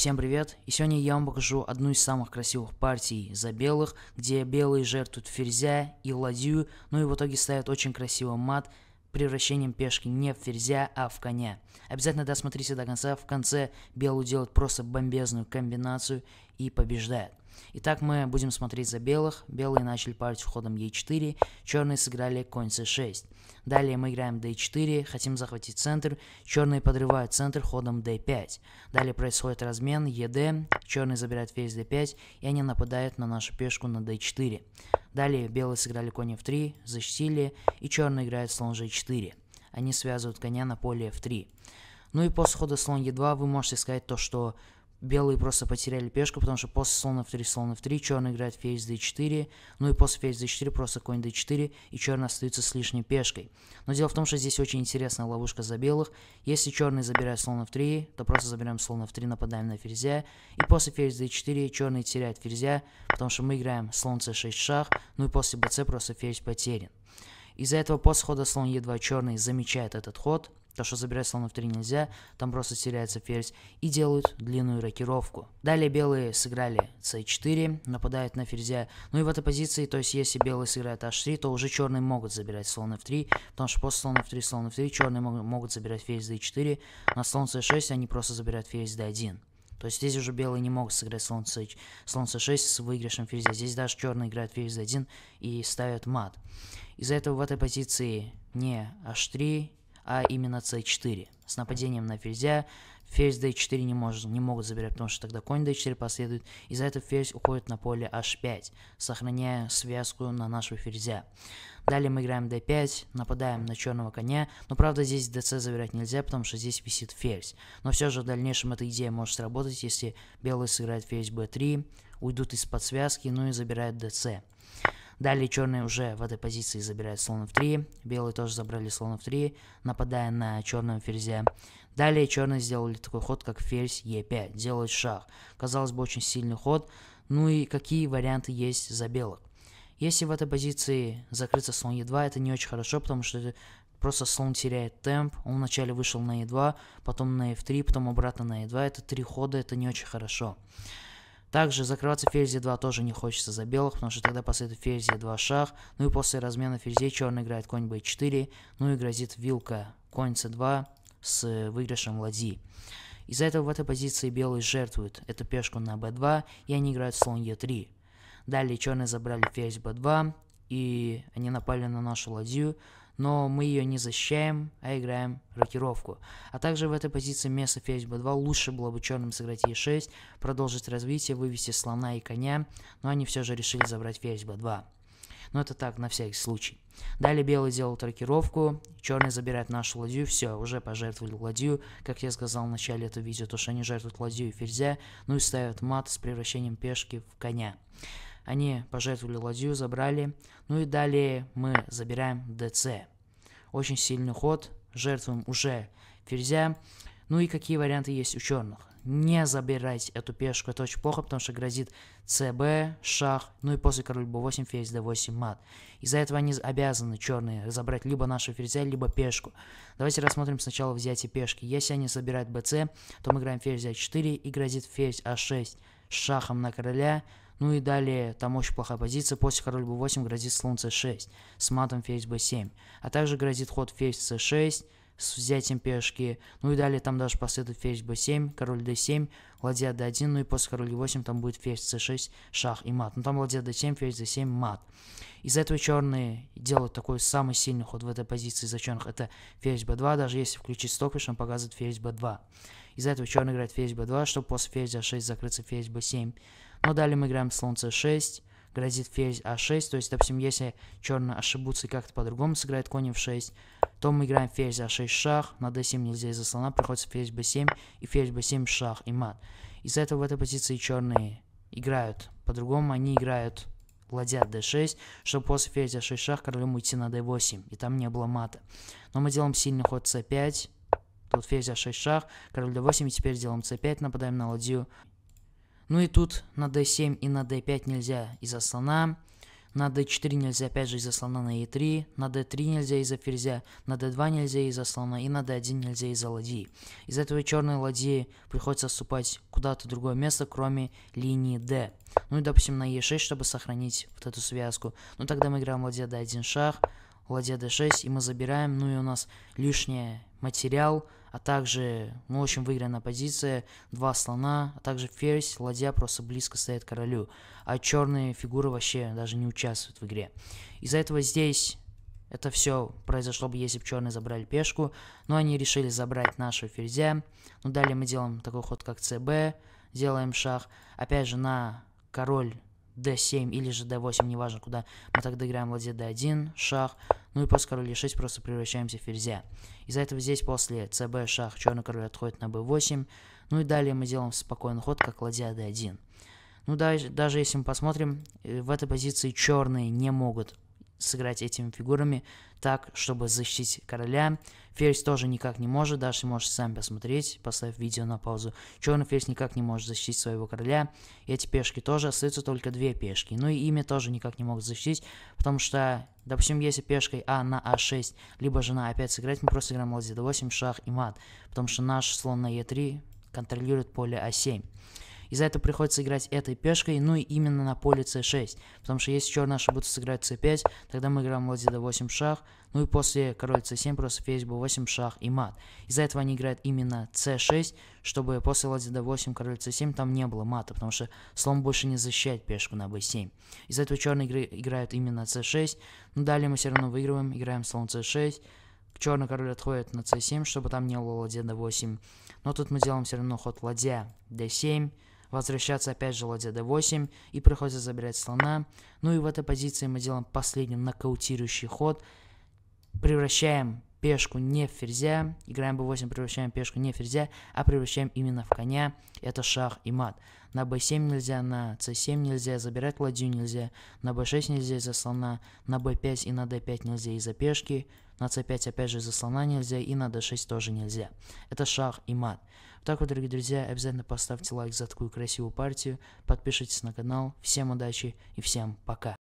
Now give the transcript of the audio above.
Всем привет! И сегодня я вам покажу одну из самых красивых партий за белых, где белые жертвуют ферзя и ладью, ну и в итоге ставят очень красивый мат превращением пешки не в ферзя, а в коня. Обязательно досмотрите до конца, в конце белый делает просто бомбезную комбинацию и побеждает. Итак, мы будем смотреть за белых. Белые начали парить ходом Е4, черные сыграли конь С6. Далее мы играем d4, хотим захватить центр, черные подрывают центр ходом d5. Далее происходит размен ед, черные забирают весь d5, и они нападают на нашу пешку на d4. Далее белые сыграли конь f3, защитили, и черные играют слон g4. Они связывают коня на поле f3. Ну и после хода слон e2 вы можете сказать то, что белые просто потеряли пешку, потому что после слона в 3 слона в 3 черный играет ферзь d4, ну и после ферзь d4 просто конь d4, и черный остается с лишней пешкой. Но дело в том, что здесь очень интересная ловушка за белых. Если черный забирает слона в 3 то просто забираем слона в 3 нападаем на ферзя, и после ферзь d4 черный теряет ферзя, потому что мы играем слон c6 шах, ну и после bc просто ферзь потерян. Из-за этого после хода слон е2 черный замечает этот ход, то, что забирать слона в 3 нельзя, там просто теряется ферзь, и делают длинную рокировку. Далее белые сыграли c4, нападают на ферзя, ну и в этой позиции, то есть если белые сыграют h3, то уже черные могут забирать слон f3, потому что после слона f3, слон f3, черные могут забирать ферзь d4, на слон c6 они просто забирают ферзь d1. То есть здесь уже белые не могут сыграть слон, c, слон c6 с выигрышем ферзя. Здесь даже черные играют ферзь d1 и ставят мат. Из-за этого в этой позиции не h3, а именно c4. С нападением на ферзя ферзь d4 не, может, не могут забирать, потому что тогда конь d4 последует. Из-за этого ферзь уходит на поле h5, сохраняя связку на нашего ферзя. Далее мы играем d5, нападаем на черного коня, но правда здесь dc забирать нельзя, потому что здесь висит ферзь. Но все же в дальнейшем эта идея может сработать, если белые сыграют ферзь b3, уйдут из-под связки, ну и забирают dc. Далее черные уже в этой позиции забирают слона в 3. Белые тоже забрали слона в 3, нападая на черного ферзя. Далее черные сделали такой ход, как ферзь Е5. Делают шах. Казалось бы, очень сильный ход. Ну и какие варианты есть за белых? Если в этой позиции закрыться слон Е2, это не очень хорошо, потому что просто слон теряет темп. Он вначале вышел на Е2, потом на F3, потом обратно на Е2. Это три хода, это не очень хорошо. Также закрываться ферзь 2 тоже не хочется за белых, потому что тогда после ферзь 2 шах. Ну и после размена ферзей черный играет конь b4, ну и грозит вилка конь c2 с выигрышем ладьи. Из-за этого в этой позиции белые жертвуют эту пешку на b2, и они играют слон e3. Далее черные забрали ферзь b2, и они напали на нашу ладью, но мы ее не защищаем, а играем рокировку. А также в этой позиции вместо ферзь b2 лучше было бы черным сыграть e6, продолжить развитие, вывести слона и коня, но они все же решили забрать ферзь b2. Но это так, на всякий случай. Далее белый делает рокировку, черный забирает нашу ладью, все, уже пожертвовали ладью. Как я сказал в начале этого видео, то что они жертвуют ладью и ферзя, ну и ставят мат с превращением пешки в коня. Они пожертвовали ладью, забрали. Ну и далее мы забираем ДЦ. Очень сильный ход. Жертвуем уже ферзя. Ну и какие варианты есть у черных? Не забирать эту пешку, это очень плохо, потому что грозит ЦБ, шах, ну и после король b8, ферзь d8, мат. Из-за этого они обязаны, черные, забрать либо нашу ферзя, либо пешку. Давайте рассмотрим сначала взятие пешки. Если они забирают bc, то мы играем ферзь a4 а и грозит ферзь a6 а шахом на короля, ну и далее, там очень плохая позиция, после король b8 грозит слон c6, с матом ферзь b7, а также грозит ход ферзь c6, с взятием пешки. Ну и далее там даже последует ферзь b7, король d7, ладья d1, ну и после король e8 там будет ферзь c6, шах и мат. Ну там ладья d7, ферзь d7, мат. Из-за этого черные делают такой самый сильный ход в этой позиции из-за черных. Это ферзь b2, даже если включить стоквиш, он показывает ферзь b2. Из-за этого черный играет ферзь b2, чтобы после ферзь d6 закрыться ферзь b7. Но далее мы играем слон c6, грозит ферзь а6, то есть, допустим, если черные ошибутся и как-то по-другому сыграет конь в 6 то мы играем ферзь а6 шах, на d7 нельзя из-за слона, приходится ферзь b7 и ферзь b7 шах и мат. Из-за этого в этой позиции черные играют по-другому, они играют ладья d6, чтобы после ферзь d6 а шах королем уйти на d8, и там не было мата. Но мы делаем сильный ход c5, тут ферзь а6 шах, король d8, и теперь делаем c5, нападаем на ладью ну и тут на d7 и на d5 нельзя из-за слона. На d4 нельзя, опять же, из-за слона на e3. На d3 нельзя из-за ферзя. На d2 нельзя из-за слона. И на d1 нельзя из-за ладьи. Из за этого черной ладьи приходится отступать куда-то другое место, кроме линии d. Ну и, допустим, на e6, чтобы сохранить вот эту связку. Ну тогда мы играем ладья d1 шах, ладья d6, и мы забираем. Ну и у нас лишний материал – а также, ну, общем выигранная позиция, два слона, а также ферзь, ладья просто близко стоит королю, а черные фигуры вообще даже не участвуют в игре. Из-за этого здесь это все произошло бы, если бы черные забрали пешку, но они решили забрать нашего ферзя. Ну, далее мы делаем такой ход, как ЦБ, делаем шах, опять же, на король d7 или же d8, неважно куда, мы тогда играем ладья d1, шах, ну и после короля e6 просто превращаемся в ферзя. Из-за этого здесь после cb шах черный король отходит на b8, ну и далее мы делаем спокойный ход, как ладья d1. Ну даже, даже если мы посмотрим, э, в этой позиции черные не могут сыграть этими фигурами так, чтобы защитить короля. Ферзь тоже никак не может, Даша можешь сам посмотреть, поставив видео на паузу. Черный ферзь никак не может защитить своего короля. Эти пешки тоже, остаются только две пешки. Ну и ими тоже никак не могут защитить, потому что, допустим, если пешкой А на А6, либо жена опять а сыграть, мы просто играем ладья d8, шах и мат, потому что наш слон на Е3 контролирует поле А7. И за это приходится играть этой пешкой, ну и именно на поле c6. Потому что если черные ошибутся сыграть c5, тогда мы играем ладья d8 шах, ну и после король c7 просто весь b 8 шах и мат. Из-за этого они играют именно c6, чтобы после ладья d8, король c7 там не было мата, потому что слон больше не защищает пешку на b7. Из-за этого черные игры играют именно c6, но ну, далее мы все равно выигрываем, играем слон c6, черный король отходит на c7, чтобы там не было ладья d8. Но тут мы делаем все равно ход ладья d7, Возвращаться опять же ладья d8, и приходится забирать слона. Ну и в этой позиции мы делаем последний нокаутирующий ход. Превращаем пешку не в ферзя, играем b8, превращаем пешку не в ферзя, а превращаем именно в коня, это шах и мат. На b7 нельзя, на c7 нельзя, забирать ладью нельзя, на b6 нельзя из-за слона, на b5 и на d5 нельзя из-за пешки, на c5 опять же из-за слона нельзя и на d6 тоже нельзя. Это шах и мат. Так вот, дорогие друзья, обязательно поставьте лайк за такую красивую партию, подпишитесь на канал, всем удачи и всем пока.